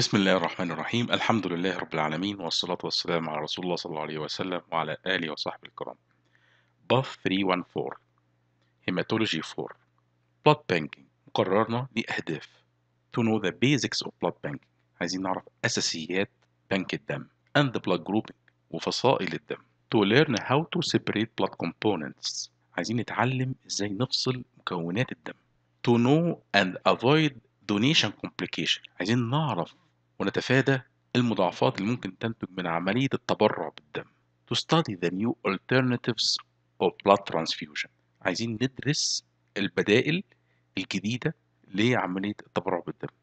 بسم الله الرحمن الرحيم الحمد لله رب العالمين والصلاة والسلام على رسول الله صلى الله عليه وسلم وعلى آله وصحبه الكرام باف 314 هيماتولوجي 4 blood banking قررنا لأهداف to know the basics of blood banking عايزين نعرف أساسيات بنك الدم and the blood grouping وفصائل الدم to learn how to separate blood components عايزين نتعلم إزاي نفصل مكونات الدم to know and avoid donation complication عايزين نعرف ونتفادى المضاعفات اللي ممكن تنتج من عملية التبرع بالدم to study the new alternatives of blood transfusion عايزين ندرس البدائل الجديدة لعملية التبرع بالدم